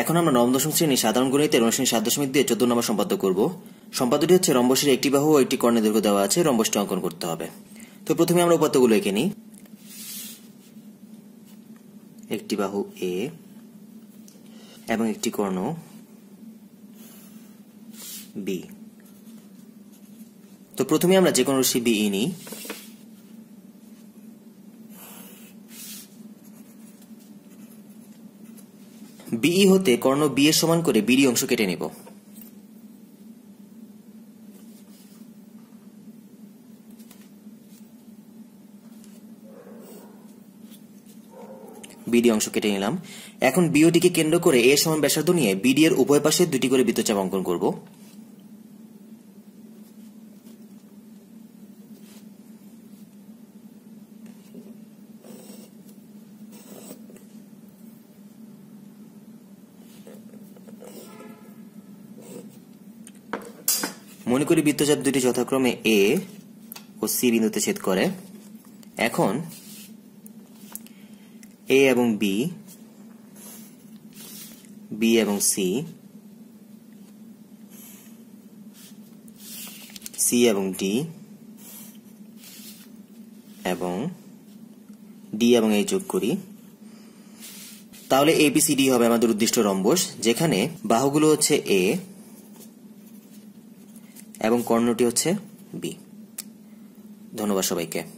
এখন আমরা নবম দশম শ্রেণীর সাধারণ গণিতের অনুশীলনী সাত দশমিক দিয়ে চোদ্দ নম্বর সম্পাদ্য করব সম্পাদ্যটি হচ্ছে রম্বসের একটি বাহু ও একটি কর্ণের দৈর্ঘ্য দেওয়া আছে রম্বসটি অঙ্কন করতে হবে তো প্রথমে আমরা উপাত্তগুলো এঁকে নিই একটি বাহু এ এবং একটি কর্ণ বি তো প্রথমে আমরা যে কোনো রশ্মি বি নিই বিই হতে কর্ণ বি এর সমান করে বিডি অংশ কেটে নেব বিডি অংশ কেটে নিলাম এখন বিওটিকে কেন্দ্র করে এ সমান ব্যাসার্ধ নিয়ে বিডি এর উভয় পাশে দুটি করে বৃত্তচাপ অঙ্কন করবো মনে করি বৃত্তচাপ দুটি যথাক্রমে এ ও সি বিন্দুতে ছেদ করে এখন এ এবং বি বি এবং সি সি এবং ডি এবং ডি এবং এ যোগ করি তাহলে এবিসিডি হবে আমাদের উদ্দিষ্ট রম্বস যেখানে বাহুগুলো হচ্ছে এ এবং কর্ণটি হচ্ছে বি ধন্যবাদ সবাইকে